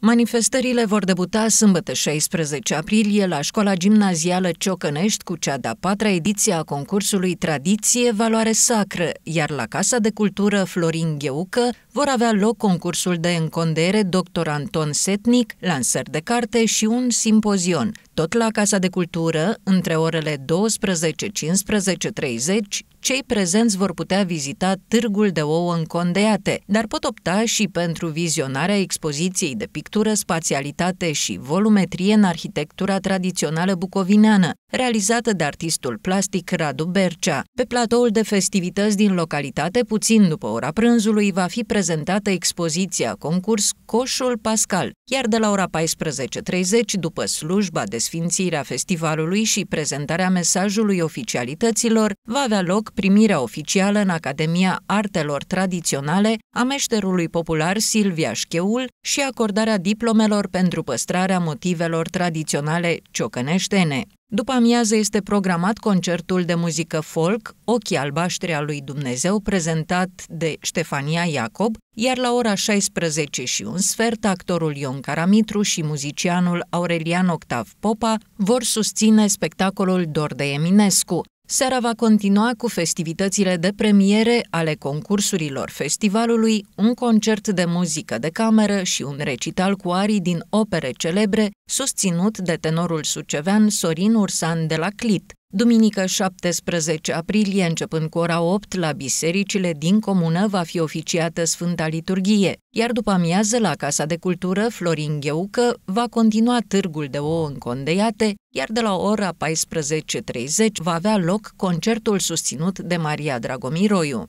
Manifestările vor debuta sâmbătă 16 aprilie la școala gimnazială Ciocănești cu cea de-a patra ediție a concursului Tradiție Valoare Sacră, iar la Casa de Cultură Florin Gheucă vor avea loc concursul de încondere Dr. Anton Setnic, lansări de carte și un simpozion. Tot la Casa de Cultură, între orele 12 cei prezenți vor putea vizita târgul de ouă în Condeate, dar pot opta și pentru vizionarea expoziției de pictură, spațialitate și volumetrie în arhitectura tradițională bucovineană, realizată de artistul plastic Radu Bercea. Pe platoul de festivități din localitate, puțin după ora prânzului, va fi prezentată expoziția concurs Coșul Pascal, iar de la ora 14.30, după slujba de sfințire a festivalului și prezentarea mesajului oficialităților, va avea loc loc primirea oficială în Academia Artelor Tradiționale a meșterului popular Silvia Șcheul și acordarea diplomelor pentru păstrarea motivelor tradiționale ciocăneștene. După amiază este programat concertul de muzică folk Ochii albaștri a lui Dumnezeu, prezentat de Ștefania Iacob, iar la ora 16 și un sfert, actorul Ion Caramitru și muzicianul Aurelian Octav Popa vor susține spectacolul Dor de Eminescu. Seara va continua cu festivitățile de premiere ale concursurilor festivalului, un concert de muzică de cameră și un recital cu arii din opere celebre, susținut de tenorul sucevean Sorin Ursan de la Clit. Duminică 17 aprilie, începând cu ora 8, la bisericile din comună va fi oficiată Sfânta Liturghie, iar după amiază la Casa de Cultură Florin Gheucă va continua târgul de ouă încondeiate, iar de la ora 14.30 va avea loc concertul susținut de Maria Dragomiroiu.